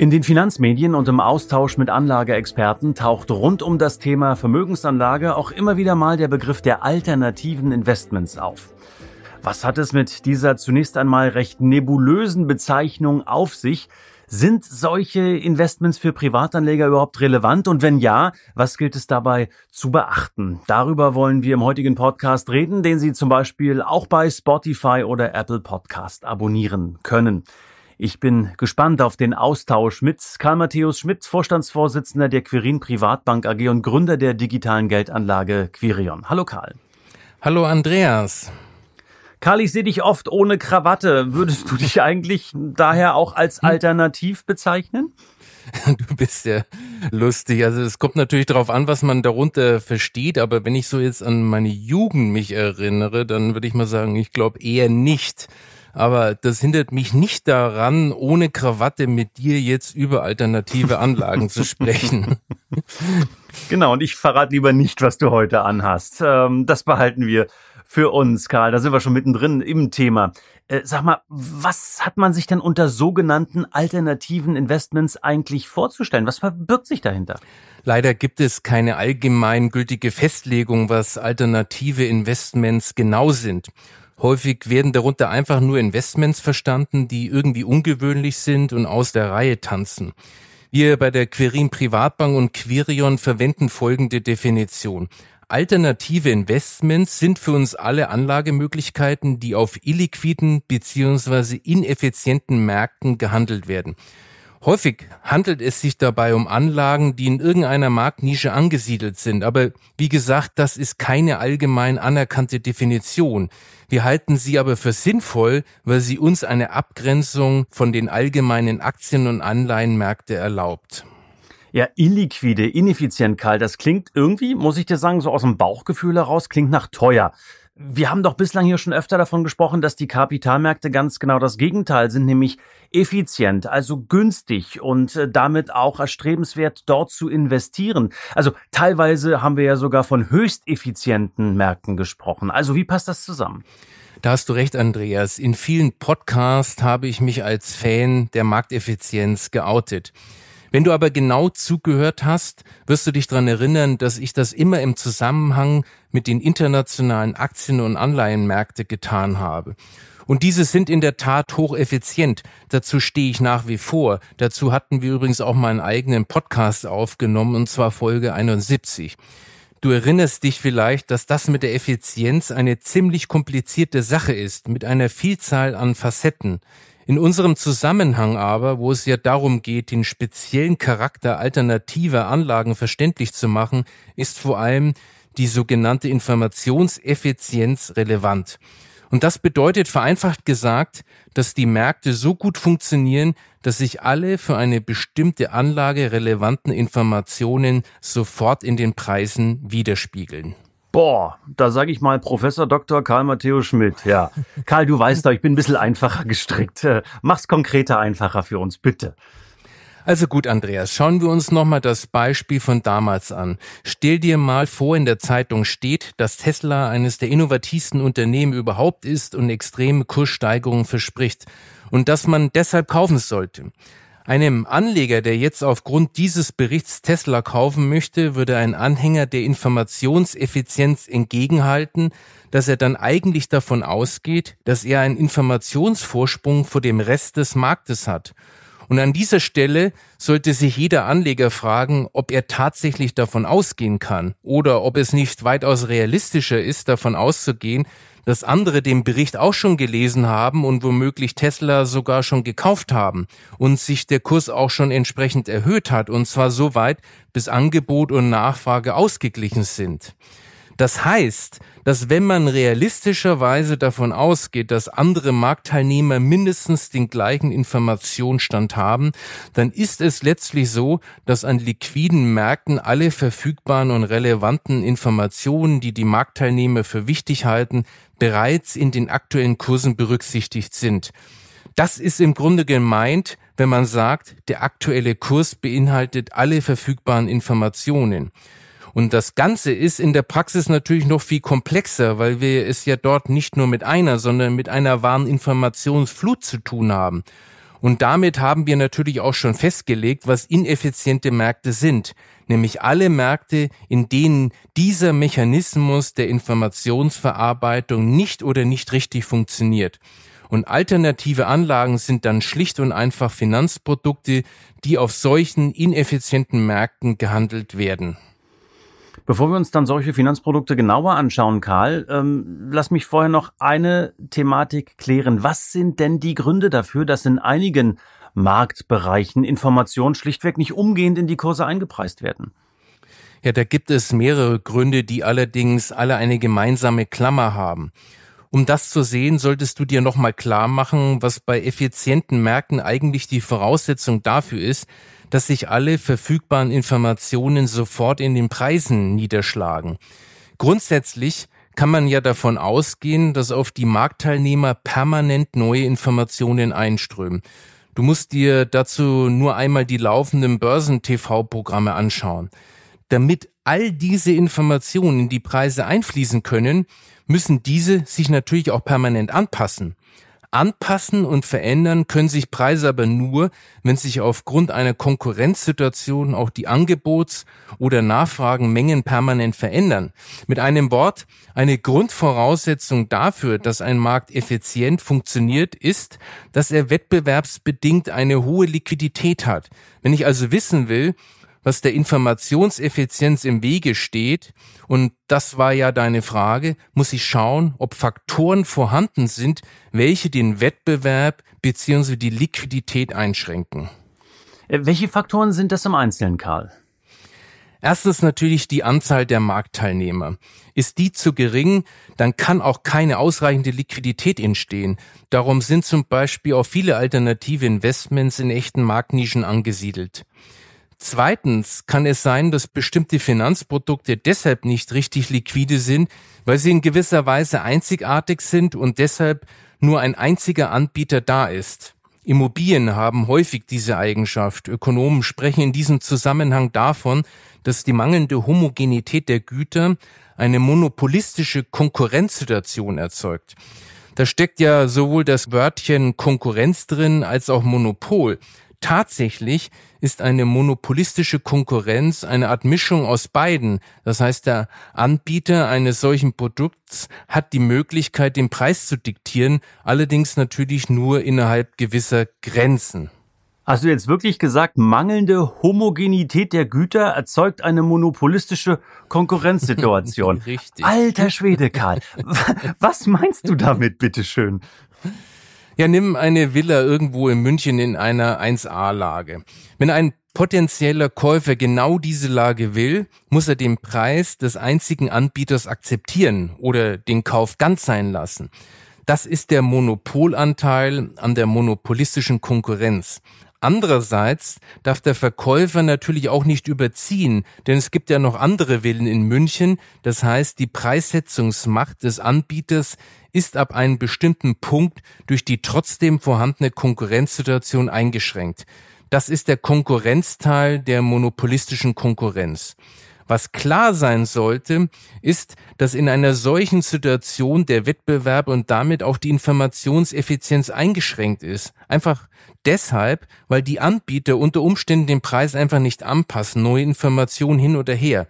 In den Finanzmedien und im Austausch mit Anlageexperten taucht rund um das Thema Vermögensanlage auch immer wieder mal der Begriff der alternativen Investments auf. Was hat es mit dieser zunächst einmal recht nebulösen Bezeichnung auf sich? Sind solche Investments für Privatanleger überhaupt relevant? Und wenn ja, was gilt es dabei zu beachten? Darüber wollen wir im heutigen Podcast reden, den Sie zum Beispiel auch bei Spotify oder Apple Podcast abonnieren können. Ich bin gespannt auf den Austausch mit Karl Matthäus Schmitz, Vorstandsvorsitzender der Quirin Privatbank AG und Gründer der digitalen Geldanlage Quirion. Hallo Karl. Hallo Andreas. Karl, ich sehe dich oft ohne Krawatte. Würdest du dich eigentlich daher auch als hm? alternativ bezeichnen? Du bist ja lustig. Also es kommt natürlich darauf an, was man darunter versteht. Aber wenn ich so jetzt an meine Jugend mich erinnere, dann würde ich mal sagen, ich glaube eher nicht aber das hindert mich nicht daran, ohne Krawatte mit dir jetzt über alternative Anlagen zu sprechen. Genau, und ich verrate lieber nicht, was du heute anhast. Ähm, das behalten wir für uns, Karl. Da sind wir schon mittendrin im Thema. Äh, sag mal, was hat man sich denn unter sogenannten alternativen Investments eigentlich vorzustellen? Was verbirgt sich dahinter? Leider gibt es keine allgemeingültige Festlegung, was alternative Investments genau sind. Häufig werden darunter einfach nur Investments verstanden, die irgendwie ungewöhnlich sind und aus der Reihe tanzen. Wir bei der Querin Privatbank und Quirion verwenden folgende Definition. Alternative Investments sind für uns alle Anlagemöglichkeiten, die auf illiquiden bzw. ineffizienten Märkten gehandelt werden. Häufig handelt es sich dabei um Anlagen, die in irgendeiner Marktnische angesiedelt sind. Aber wie gesagt, das ist keine allgemein anerkannte Definition. Wir halten sie aber für sinnvoll, weil sie uns eine Abgrenzung von den allgemeinen Aktien- und Anleihenmärkte erlaubt. Ja, illiquide, ineffizient, Karl, das klingt irgendwie, muss ich dir sagen, so aus dem Bauchgefühl heraus, klingt nach teuer. Wir haben doch bislang hier schon öfter davon gesprochen, dass die Kapitalmärkte ganz genau das Gegenteil sind, nämlich effizient, also günstig und äh, damit auch erstrebenswert, dort zu investieren. Also teilweise haben wir ja sogar von höchst effizienten Märkten gesprochen. Also wie passt das zusammen? Da hast du recht, Andreas. In vielen Podcasts habe ich mich als Fan der Markteffizienz geoutet. Wenn du aber genau zugehört hast, wirst du dich daran erinnern, dass ich das immer im Zusammenhang mit den internationalen Aktien- und Anleihenmärkte getan habe. Und diese sind in der Tat hocheffizient. Dazu stehe ich nach wie vor. Dazu hatten wir übrigens auch meinen eigenen Podcast aufgenommen, und zwar Folge 71. Du erinnerst dich vielleicht, dass das mit der Effizienz eine ziemlich komplizierte Sache ist, mit einer Vielzahl an Facetten. In unserem Zusammenhang aber, wo es ja darum geht, den speziellen Charakter alternativer Anlagen verständlich zu machen, ist vor allem die sogenannte Informationseffizienz relevant. Und das bedeutet vereinfacht gesagt, dass die Märkte so gut funktionieren, dass sich alle für eine bestimmte Anlage relevanten Informationen sofort in den Preisen widerspiegeln. Boah, da sage ich mal Professor Dr. Karl Matthäus Schmidt. Ja, Karl, du weißt doch, ich bin ein bisschen einfacher gestrickt. Mach's konkreter einfacher für uns, bitte. Also gut, Andreas, schauen wir uns nochmal das Beispiel von damals an. Stell dir mal vor, in der Zeitung steht, dass Tesla eines der innovativsten Unternehmen überhaupt ist und extreme Kurssteigerungen verspricht und dass man deshalb kaufen sollte. Einem Anleger, der jetzt aufgrund dieses Berichts Tesla kaufen möchte, würde ein Anhänger der Informationseffizienz entgegenhalten, dass er dann eigentlich davon ausgeht, dass er einen Informationsvorsprung vor dem Rest des Marktes hat und an dieser Stelle sollte sich jeder Anleger fragen, ob er tatsächlich davon ausgehen kann oder ob es nicht weitaus realistischer ist, davon auszugehen, dass andere den Bericht auch schon gelesen haben und womöglich Tesla sogar schon gekauft haben und sich der Kurs auch schon entsprechend erhöht hat, und zwar so weit, bis Angebot und Nachfrage ausgeglichen sind. Das heißt, dass wenn man realistischerweise davon ausgeht, dass andere Marktteilnehmer mindestens den gleichen Informationsstand haben, dann ist es letztlich so, dass an liquiden Märkten alle verfügbaren und relevanten Informationen, die die Marktteilnehmer für wichtig halten, bereits in den aktuellen Kursen berücksichtigt sind. Das ist im Grunde gemeint, wenn man sagt, der aktuelle Kurs beinhaltet alle verfügbaren Informationen. Und das Ganze ist in der Praxis natürlich noch viel komplexer, weil wir es ja dort nicht nur mit einer, sondern mit einer wahren Informationsflut zu tun haben. Und damit haben wir natürlich auch schon festgelegt, was ineffiziente Märkte sind, nämlich alle Märkte, in denen dieser Mechanismus der Informationsverarbeitung nicht oder nicht richtig funktioniert. Und alternative Anlagen sind dann schlicht und einfach Finanzprodukte, die auf solchen ineffizienten Märkten gehandelt werden. Bevor wir uns dann solche Finanzprodukte genauer anschauen, Karl, ähm, lass mich vorher noch eine Thematik klären. Was sind denn die Gründe dafür, dass in einigen Marktbereichen Informationen schlichtweg nicht umgehend in die Kurse eingepreist werden? Ja, da gibt es mehrere Gründe, die allerdings alle eine gemeinsame Klammer haben. Um das zu sehen, solltest du dir nochmal klar machen, was bei effizienten Märkten eigentlich die Voraussetzung dafür ist, dass sich alle verfügbaren Informationen sofort in den Preisen niederschlagen. Grundsätzlich kann man ja davon ausgehen, dass auf die Marktteilnehmer permanent neue Informationen einströmen. Du musst dir dazu nur einmal die laufenden Börsen-TV-Programme anschauen. Damit all diese Informationen in die Preise einfließen können, müssen diese sich natürlich auch permanent anpassen. Anpassen und verändern können sich Preise aber nur, wenn sich aufgrund einer Konkurrenzsituation auch die Angebots- oder Nachfragenmengen permanent verändern. Mit einem Wort, eine Grundvoraussetzung dafür, dass ein Markt effizient funktioniert, ist, dass er wettbewerbsbedingt eine hohe Liquidität hat. Wenn ich also wissen will, was der Informationseffizienz im Wege steht, und das war ja deine Frage, muss ich schauen, ob Faktoren vorhanden sind, welche den Wettbewerb bzw. die Liquidität einschränken. Äh, welche Faktoren sind das im Einzelnen, Karl? Erstens natürlich die Anzahl der Marktteilnehmer. Ist die zu gering, dann kann auch keine ausreichende Liquidität entstehen. Darum sind zum Beispiel auch viele alternative Investments in echten Marktnischen angesiedelt. Zweitens kann es sein, dass bestimmte Finanzprodukte deshalb nicht richtig liquide sind, weil sie in gewisser Weise einzigartig sind und deshalb nur ein einziger Anbieter da ist. Immobilien haben häufig diese Eigenschaft. Ökonomen sprechen in diesem Zusammenhang davon, dass die mangelnde Homogenität der Güter eine monopolistische Konkurrenzsituation erzeugt. Da steckt ja sowohl das Wörtchen Konkurrenz drin als auch Monopol. Tatsächlich ist eine monopolistische Konkurrenz eine Art Mischung aus beiden. Das heißt, der Anbieter eines solchen Produkts hat die Möglichkeit, den Preis zu diktieren, allerdings natürlich nur innerhalb gewisser Grenzen. Hast du jetzt wirklich gesagt, mangelnde Homogenität der Güter erzeugt eine monopolistische Konkurrenzsituation? Richtig. Alter Schwede, Karl. Was meinst du damit, bitteschön? Ja, nimm eine Villa irgendwo in München in einer 1A-Lage. Wenn ein potenzieller Käufer genau diese Lage will, muss er den Preis des einzigen Anbieters akzeptieren oder den Kauf ganz sein lassen. Das ist der Monopolanteil an der monopolistischen Konkurrenz. Andererseits darf der Verkäufer natürlich auch nicht überziehen, denn es gibt ja noch andere Villen in München. Das heißt, die Preissetzungsmacht des Anbieters ist ab einem bestimmten Punkt durch die trotzdem vorhandene Konkurrenzsituation eingeschränkt. Das ist der Konkurrenzteil der monopolistischen Konkurrenz. Was klar sein sollte, ist, dass in einer solchen Situation der Wettbewerb und damit auch die Informationseffizienz eingeschränkt ist. Einfach deshalb, weil die Anbieter unter Umständen den Preis einfach nicht anpassen, neue Informationen hin oder her.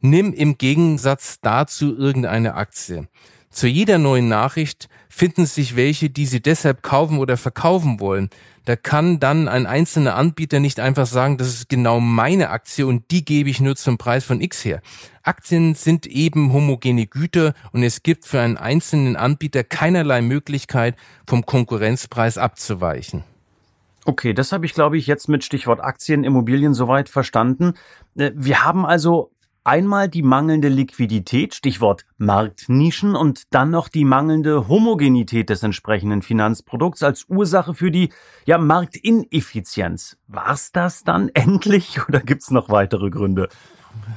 Nimm im Gegensatz dazu irgendeine Aktie. Zu jeder neuen Nachricht finden sich welche, die sie deshalb kaufen oder verkaufen wollen. Da kann dann ein einzelner Anbieter nicht einfach sagen, das ist genau meine Aktie und die gebe ich nur zum Preis von X her. Aktien sind eben homogene Güter und es gibt für einen einzelnen Anbieter keinerlei Möglichkeit, vom Konkurrenzpreis abzuweichen. Okay, das habe ich, glaube ich, jetzt mit Stichwort Aktien, Immobilien soweit verstanden. Äh, wir haben also Einmal die mangelnde Liquidität, Stichwort Marktnischen, und dann noch die mangelnde Homogenität des entsprechenden Finanzprodukts als Ursache für die ja, Marktineffizienz. War's das dann endlich oder gibt's noch weitere Gründe?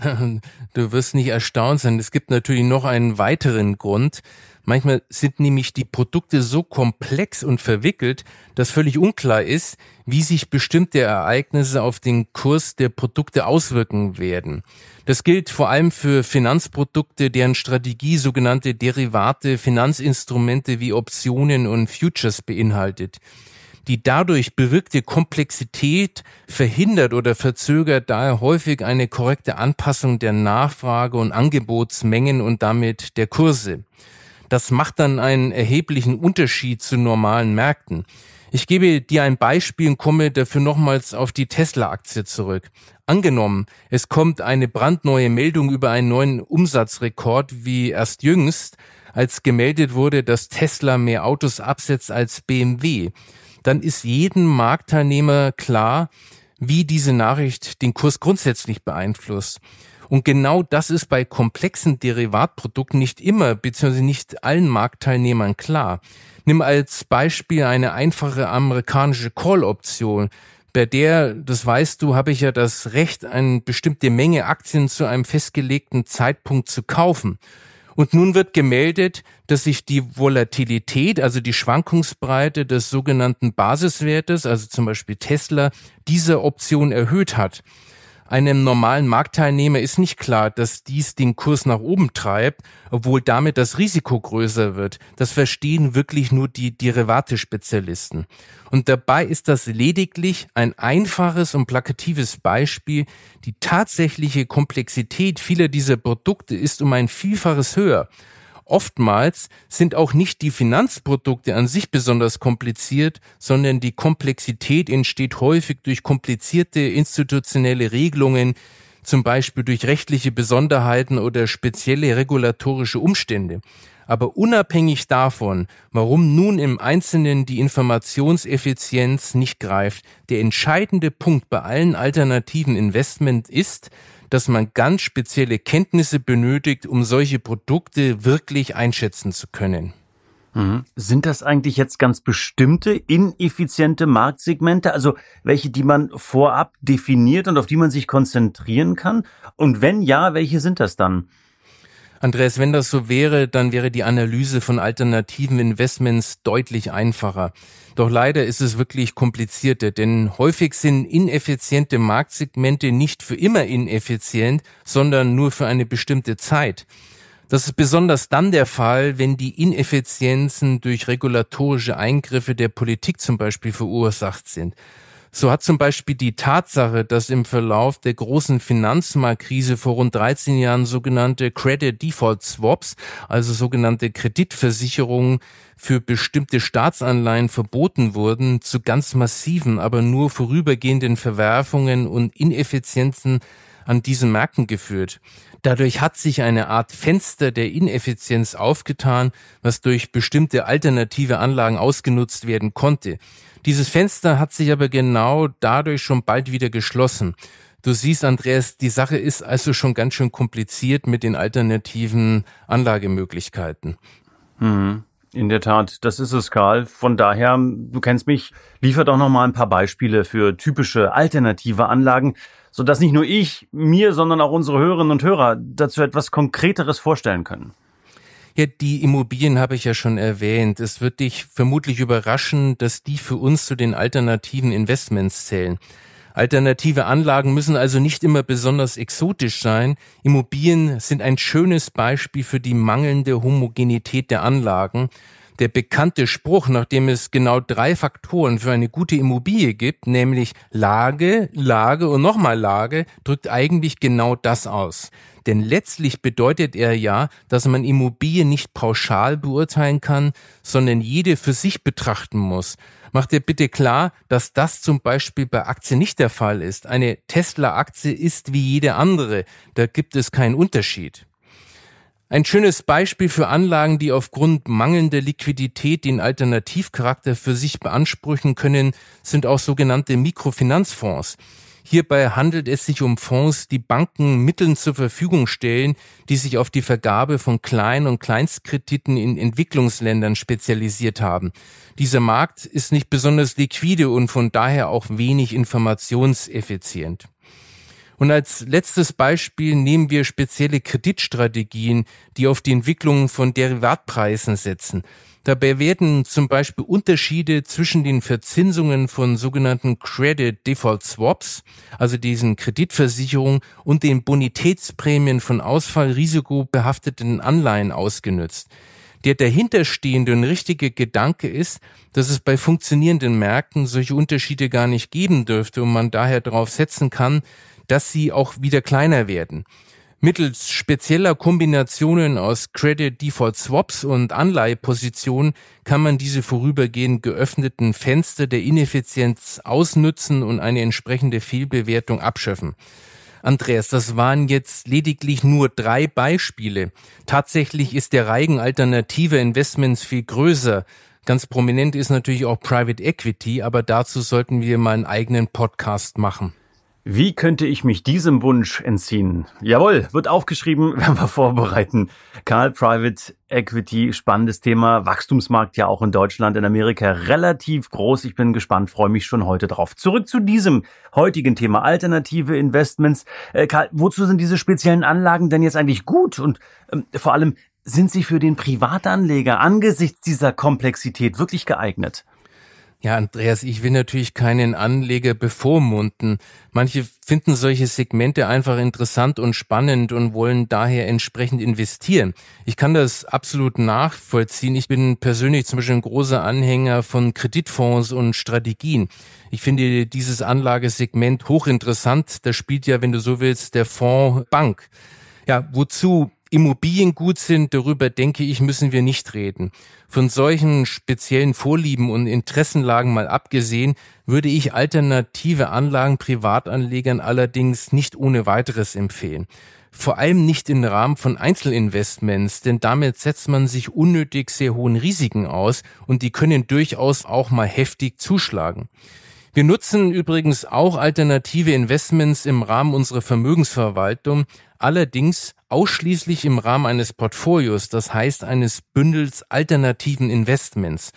Du wirst nicht erstaunt sein. Es gibt natürlich noch einen weiteren Grund. Manchmal sind nämlich die Produkte so komplex und verwickelt, dass völlig unklar ist, wie sich bestimmte Ereignisse auf den Kurs der Produkte auswirken werden. Das gilt vor allem für Finanzprodukte, deren Strategie sogenannte Derivate, Finanzinstrumente wie Optionen und Futures beinhaltet. Die dadurch bewirkte Komplexität verhindert oder verzögert daher häufig eine korrekte Anpassung der Nachfrage und Angebotsmengen und damit der Kurse. Das macht dann einen erheblichen Unterschied zu normalen Märkten. Ich gebe dir ein Beispiel und komme dafür nochmals auf die Tesla-Aktie zurück. Angenommen, es kommt eine brandneue Meldung über einen neuen Umsatzrekord, wie erst jüngst, als gemeldet wurde, dass Tesla mehr Autos absetzt als BMW. Dann ist jedem Marktteilnehmer klar, wie diese Nachricht den Kurs grundsätzlich beeinflusst. Und genau das ist bei komplexen Derivatprodukten nicht immer bzw. nicht allen Marktteilnehmern klar. Nimm als Beispiel eine einfache amerikanische Call-Option. Bei der, das weißt du, habe ich ja das Recht, eine bestimmte Menge Aktien zu einem festgelegten Zeitpunkt zu kaufen. Und nun wird gemeldet, dass sich die Volatilität, also die Schwankungsbreite des sogenannten Basiswertes, also zum Beispiel Tesla, dieser Option erhöht hat einem normalen Marktteilnehmer ist nicht klar, dass dies den Kurs nach oben treibt, obwohl damit das Risiko größer wird. Das verstehen wirklich nur die Derivate-Spezialisten. Und dabei ist das lediglich ein einfaches und plakatives Beispiel. Die tatsächliche Komplexität vieler dieser Produkte ist um ein Vielfaches höher. Oftmals sind auch nicht die Finanzprodukte an sich besonders kompliziert, sondern die Komplexität entsteht häufig durch komplizierte institutionelle Regelungen, zum Beispiel durch rechtliche Besonderheiten oder spezielle regulatorische Umstände. Aber unabhängig davon, warum nun im Einzelnen die Informationseffizienz nicht greift, der entscheidende Punkt bei allen alternativen Investment ist, dass man ganz spezielle Kenntnisse benötigt, um solche Produkte wirklich einschätzen zu können. Mhm. Sind das eigentlich jetzt ganz bestimmte ineffiziente Marktsegmente, also welche, die man vorab definiert und auf die man sich konzentrieren kann? Und wenn ja, welche sind das dann? Andreas, wenn das so wäre, dann wäre die Analyse von alternativen Investments deutlich einfacher. Doch leider ist es wirklich komplizierter, denn häufig sind ineffiziente Marktsegmente nicht für immer ineffizient, sondern nur für eine bestimmte Zeit. Das ist besonders dann der Fall, wenn die Ineffizienzen durch regulatorische Eingriffe der Politik zum Beispiel verursacht sind. So hat zum Beispiel die Tatsache, dass im Verlauf der großen Finanzmarktkrise vor rund 13 Jahren sogenannte Credit Default Swaps, also sogenannte Kreditversicherungen für bestimmte Staatsanleihen verboten wurden, zu ganz massiven, aber nur vorübergehenden Verwerfungen und Ineffizienzen an diesen Märkten geführt. Dadurch hat sich eine Art Fenster der Ineffizienz aufgetan, was durch bestimmte alternative Anlagen ausgenutzt werden konnte. Dieses Fenster hat sich aber genau dadurch schon bald wieder geschlossen. Du siehst, Andreas, die Sache ist also schon ganz schön kompliziert mit den alternativen Anlagemöglichkeiten. Mhm. In der Tat, das ist es, Karl. Von daher, du kennst mich, liefer doch noch mal ein paar Beispiele für typische alternative Anlagen, sodass nicht nur ich mir, sondern auch unsere Hörerinnen und Hörer dazu etwas Konkreteres vorstellen können. Ja, die Immobilien habe ich ja schon erwähnt. Es wird dich vermutlich überraschen, dass die für uns zu den alternativen Investments zählen. Alternative Anlagen müssen also nicht immer besonders exotisch sein. Immobilien sind ein schönes Beispiel für die mangelnde Homogenität der Anlagen. Der bekannte Spruch, nachdem es genau drei Faktoren für eine gute Immobilie gibt, nämlich Lage, Lage und nochmal Lage, drückt eigentlich genau das aus. Denn letztlich bedeutet er ja, dass man Immobilien nicht pauschal beurteilen kann, sondern jede für sich betrachten muss. Mach dir bitte klar, dass das zum Beispiel bei Aktien nicht der Fall ist. Eine Tesla-Aktie ist wie jede andere. Da gibt es keinen Unterschied. Ein schönes Beispiel für Anlagen, die aufgrund mangelnder Liquidität den Alternativcharakter für sich beanspruchen können, sind auch sogenannte Mikrofinanzfonds. Hierbei handelt es sich um Fonds, die Banken Mitteln zur Verfügung stellen, die sich auf die Vergabe von Klein- und Kleinstkrediten in Entwicklungsländern spezialisiert haben. Dieser Markt ist nicht besonders liquide und von daher auch wenig informationseffizient. Und als letztes Beispiel nehmen wir spezielle Kreditstrategien, die auf die Entwicklung von Derivatpreisen setzen. Dabei werden zum Beispiel Unterschiede zwischen den Verzinsungen von sogenannten Credit Default Swaps, also diesen Kreditversicherungen und den Bonitätsprämien von ausfallrisikobehafteten Anleihen ausgenutzt. Der dahinterstehende und richtige Gedanke ist, dass es bei funktionierenden Märkten solche Unterschiede gar nicht geben dürfte und man daher darauf setzen kann, dass sie auch wieder kleiner werden. Mittels spezieller Kombinationen aus Credit Default Swaps und Anleihepositionen kann man diese vorübergehend geöffneten Fenster der Ineffizienz ausnützen und eine entsprechende Fehlbewertung abschöpfen. Andreas, das waren jetzt lediglich nur drei Beispiele. Tatsächlich ist der Reigen alternativer Investments viel größer. Ganz prominent ist natürlich auch Private Equity, aber dazu sollten wir mal einen eigenen Podcast machen. Wie könnte ich mich diesem Wunsch entziehen? Jawohl, wird aufgeschrieben, werden wir vorbereiten. Karl Private Equity, spannendes Thema. Wachstumsmarkt ja auch in Deutschland, in Amerika relativ groß. Ich bin gespannt, freue mich schon heute drauf. Zurück zu diesem heutigen Thema alternative Investments. Äh, Karl, wozu sind diese speziellen Anlagen denn jetzt eigentlich gut? Und ähm, vor allem, sind sie für den Privatanleger angesichts dieser Komplexität wirklich geeignet? Ja, Andreas, ich will natürlich keinen Anleger bevormunden. Manche finden solche Segmente einfach interessant und spannend und wollen daher entsprechend investieren. Ich kann das absolut nachvollziehen. Ich bin persönlich zum Beispiel ein großer Anhänger von Kreditfonds und Strategien. Ich finde dieses Anlagesegment hochinteressant. Da spielt ja, wenn du so willst, der Fonds Bank. Ja, wozu Immobilien gut sind, darüber denke ich, müssen wir nicht reden. Von solchen speziellen Vorlieben und Interessenlagen mal abgesehen, würde ich alternative Anlagen Privatanlegern allerdings nicht ohne weiteres empfehlen. Vor allem nicht im Rahmen von Einzelinvestments, denn damit setzt man sich unnötig sehr hohen Risiken aus und die können durchaus auch mal heftig zuschlagen. Wir nutzen übrigens auch alternative Investments im Rahmen unserer Vermögensverwaltung, allerdings ausschließlich im Rahmen eines Portfolios, das heißt eines Bündels alternativen Investments.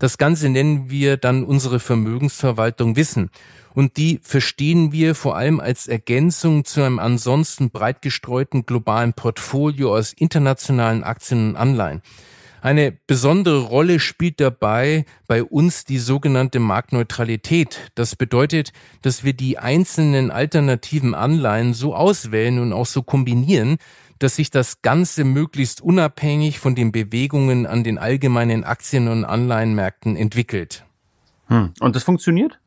Das Ganze nennen wir dann unsere Vermögensverwaltung Wissen. Und die verstehen wir vor allem als Ergänzung zu einem ansonsten breit gestreuten globalen Portfolio aus internationalen Aktien und Anleihen. Eine besondere Rolle spielt dabei bei uns die sogenannte Marktneutralität. Das bedeutet, dass wir die einzelnen alternativen Anleihen so auswählen und auch so kombinieren, dass sich das Ganze möglichst unabhängig von den Bewegungen an den allgemeinen Aktien- und Anleihenmärkten entwickelt. Hm. Und das funktioniert?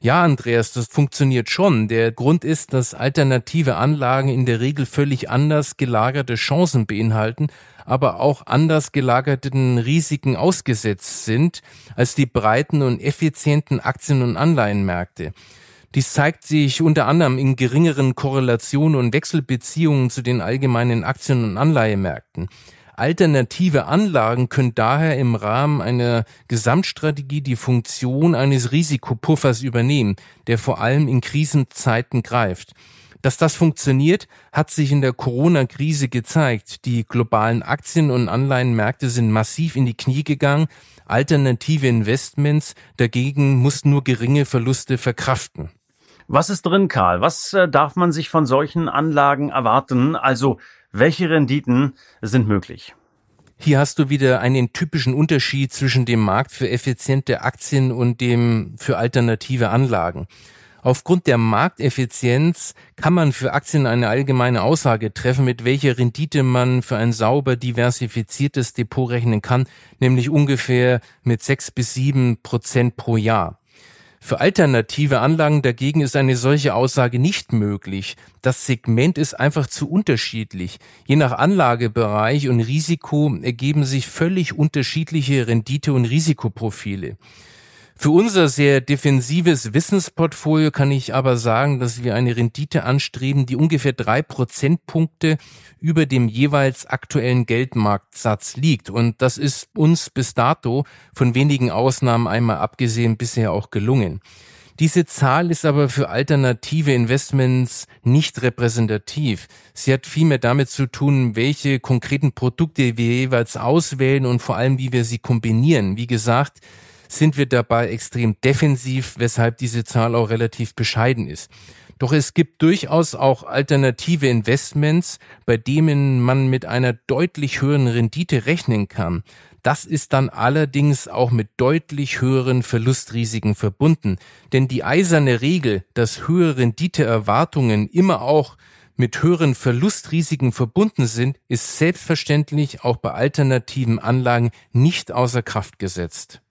Ja, Andreas, das funktioniert schon. Der Grund ist, dass alternative Anlagen in der Regel völlig anders gelagerte Chancen beinhalten, aber auch anders gelagerten Risiken ausgesetzt sind als die breiten und effizienten Aktien- und Anleihenmärkte. Dies zeigt sich unter anderem in geringeren Korrelationen und Wechselbeziehungen zu den allgemeinen Aktien- und Anleihemärkten. Alternative Anlagen können daher im Rahmen einer Gesamtstrategie die Funktion eines Risikopuffers übernehmen, der vor allem in Krisenzeiten greift. Dass das funktioniert, hat sich in der Corona-Krise gezeigt. Die globalen Aktien- und Anleihenmärkte sind massiv in die Knie gegangen. Alternative Investments dagegen mussten nur geringe Verluste verkraften. Was ist drin, Karl? Was äh, darf man sich von solchen Anlagen erwarten? Also welche Renditen sind möglich? Hier hast du wieder einen typischen Unterschied zwischen dem Markt für effiziente Aktien und dem für alternative Anlagen. Aufgrund der Markteffizienz kann man für Aktien eine allgemeine Aussage treffen, mit welcher Rendite man für ein sauber diversifiziertes Depot rechnen kann, nämlich ungefähr mit sechs bis sieben Prozent pro Jahr. Für alternative Anlagen dagegen ist eine solche Aussage nicht möglich. Das Segment ist einfach zu unterschiedlich. Je nach Anlagebereich und Risiko ergeben sich völlig unterschiedliche Rendite- und Risikoprofile. Für unser sehr defensives Wissensportfolio kann ich aber sagen, dass wir eine Rendite anstreben, die ungefähr drei Prozentpunkte über dem jeweils aktuellen Geldmarktsatz liegt. Und das ist uns bis dato von wenigen Ausnahmen einmal abgesehen bisher auch gelungen. Diese Zahl ist aber für alternative Investments nicht repräsentativ. Sie hat vielmehr damit zu tun, welche konkreten Produkte wir jeweils auswählen und vor allem, wie wir sie kombinieren. Wie gesagt, sind wir dabei extrem defensiv, weshalb diese Zahl auch relativ bescheiden ist. Doch es gibt durchaus auch alternative Investments, bei denen man mit einer deutlich höheren Rendite rechnen kann. Das ist dann allerdings auch mit deutlich höheren Verlustrisiken verbunden. Denn die eiserne Regel, dass höhere Renditeerwartungen immer auch mit höheren Verlustrisiken verbunden sind, ist selbstverständlich auch bei alternativen Anlagen nicht außer Kraft gesetzt.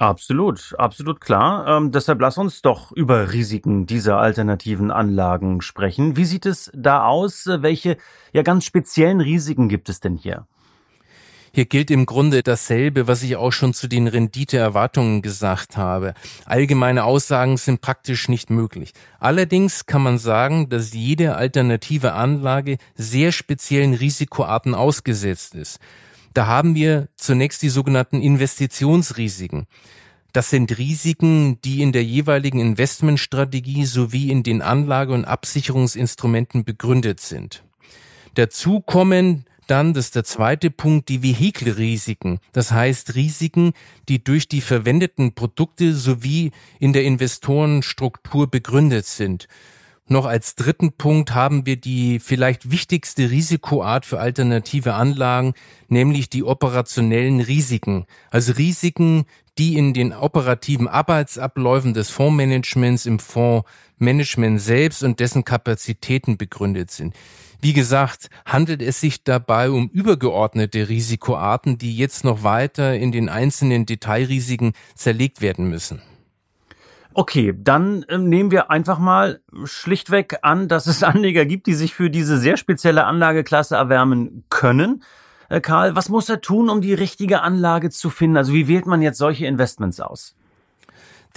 Absolut, absolut klar. Ähm, deshalb lass uns doch über Risiken dieser alternativen Anlagen sprechen. Wie sieht es da aus? Welche ja ganz speziellen Risiken gibt es denn hier? Hier gilt im Grunde dasselbe, was ich auch schon zu den Renditeerwartungen gesagt habe. Allgemeine Aussagen sind praktisch nicht möglich. Allerdings kann man sagen, dass jede alternative Anlage sehr speziellen Risikoarten ausgesetzt ist. Da haben wir zunächst die sogenannten Investitionsrisiken. Das sind Risiken, die in der jeweiligen Investmentstrategie sowie in den Anlage- und Absicherungsinstrumenten begründet sind. Dazu kommen dann, das ist der zweite Punkt, die Vehikelrisiken. Das heißt Risiken, die durch die verwendeten Produkte sowie in der Investorenstruktur begründet sind. Noch als dritten Punkt haben wir die vielleicht wichtigste Risikoart für alternative Anlagen, nämlich die operationellen Risiken. Also Risiken, die in den operativen Arbeitsabläufen des Fondsmanagements im Fondsmanagement selbst und dessen Kapazitäten begründet sind. Wie gesagt, handelt es sich dabei um übergeordnete Risikoarten, die jetzt noch weiter in den einzelnen Detailrisiken zerlegt werden müssen. Okay, dann ähm, nehmen wir einfach mal schlichtweg an, dass es Anleger gibt, die sich für diese sehr spezielle Anlageklasse erwärmen können. Äh, Karl, was muss er tun, um die richtige Anlage zu finden? Also wie wählt man jetzt solche Investments aus?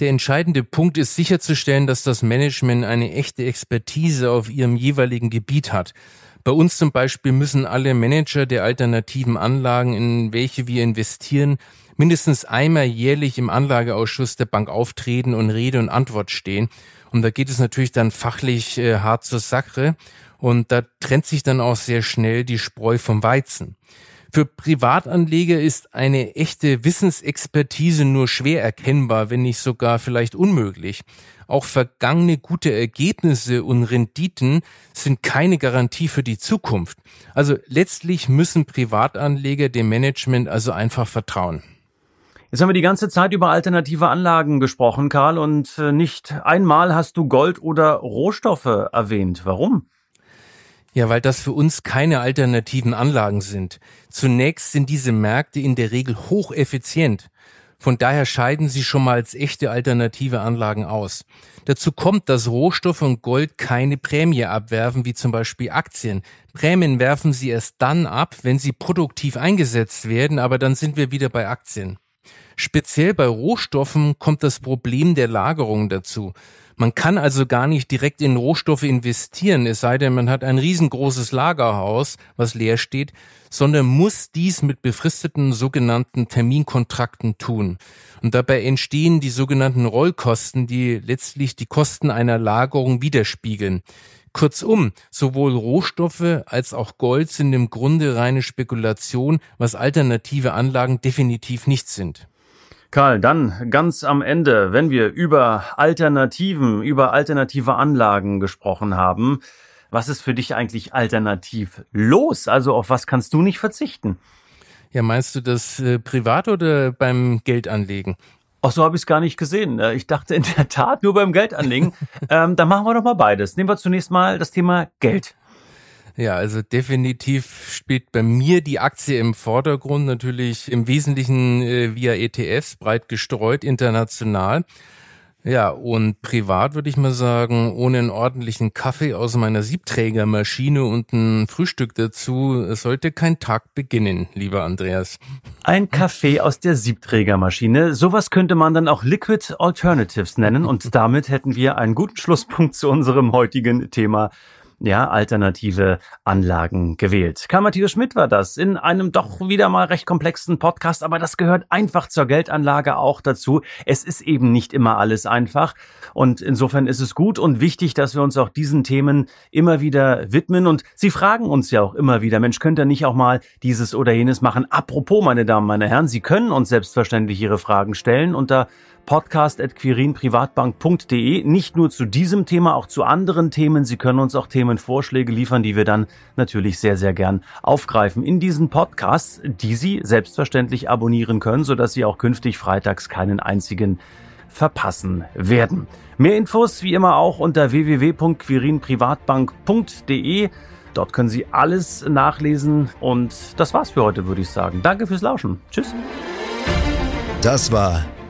Der entscheidende Punkt ist sicherzustellen, dass das Management eine echte Expertise auf ihrem jeweiligen Gebiet hat. Bei uns zum Beispiel müssen alle Manager der alternativen Anlagen, in welche wir investieren, mindestens einmal jährlich im Anlageausschuss der Bank auftreten und Rede und Antwort stehen. Und da geht es natürlich dann fachlich äh, hart zur Sache. Und da trennt sich dann auch sehr schnell die Spreu vom Weizen. Für Privatanleger ist eine echte Wissensexpertise nur schwer erkennbar, wenn nicht sogar vielleicht unmöglich. Auch vergangene gute Ergebnisse und Renditen sind keine Garantie für die Zukunft. Also letztlich müssen Privatanleger dem Management also einfach vertrauen. Jetzt haben wir die ganze Zeit über alternative Anlagen gesprochen, Karl, und äh, nicht einmal hast du Gold oder Rohstoffe erwähnt. Warum? Ja, weil das für uns keine alternativen Anlagen sind. Zunächst sind diese Märkte in der Regel hocheffizient. Von daher scheiden sie schon mal als echte alternative Anlagen aus. Dazu kommt, dass Rohstoffe und Gold keine Prämie abwerfen, wie zum Beispiel Aktien. Prämien werfen sie erst dann ab, wenn sie produktiv eingesetzt werden, aber dann sind wir wieder bei Aktien. Speziell bei Rohstoffen kommt das Problem der Lagerung dazu. Man kann also gar nicht direkt in Rohstoffe investieren, es sei denn, man hat ein riesengroßes Lagerhaus, was leer steht, sondern muss dies mit befristeten sogenannten Terminkontrakten tun. Und dabei entstehen die sogenannten Rollkosten, die letztlich die Kosten einer Lagerung widerspiegeln. Kurzum, sowohl Rohstoffe als auch Gold sind im Grunde reine Spekulation, was alternative Anlagen definitiv nicht sind. Karl, dann ganz am Ende, wenn wir über Alternativen, über alternative Anlagen gesprochen haben, was ist für dich eigentlich alternativ los? Also auf was kannst du nicht verzichten? Ja, meinst du das äh, privat oder beim Geldanlegen? Ach, so habe ich es gar nicht gesehen. Äh, ich dachte in der Tat nur beim Geldanlegen. ähm, dann machen wir doch mal beides. Nehmen wir zunächst mal das Thema Geld. Ja, also definitiv spielt bei mir die Aktie im Vordergrund, natürlich im Wesentlichen äh, via ETFs, breit gestreut, international. Ja, und privat würde ich mal sagen, ohne einen ordentlichen Kaffee aus meiner Siebträgermaschine und ein Frühstück dazu, sollte kein Tag beginnen, lieber Andreas. Ein Kaffee aus der Siebträgermaschine, sowas könnte man dann auch Liquid Alternatives nennen und damit hätten wir einen guten Schlusspunkt zu unserem heutigen Thema ja, alternative Anlagen gewählt. Karl Matthias Schmidt war das in einem doch wieder mal recht komplexen Podcast, aber das gehört einfach zur Geldanlage auch dazu. Es ist eben nicht immer alles einfach und insofern ist es gut und wichtig, dass wir uns auch diesen Themen immer wieder widmen und Sie fragen uns ja auch immer wieder, Mensch, könnt ihr nicht auch mal dieses oder jenes machen? Apropos, meine Damen, meine Herren, Sie können uns selbstverständlich Ihre Fragen stellen und da podcast.quirinprivatbank.de. Nicht nur zu diesem Thema, auch zu anderen Themen. Sie können uns auch Themenvorschläge liefern, die wir dann natürlich sehr, sehr gern aufgreifen in diesen Podcasts, die Sie selbstverständlich abonnieren können, sodass Sie auch künftig freitags keinen einzigen verpassen werden. Mehr Infos wie immer auch unter www.quirinprivatbank.de. Dort können Sie alles nachlesen und das war's für heute, würde ich sagen. Danke fürs Lauschen. Tschüss. Das war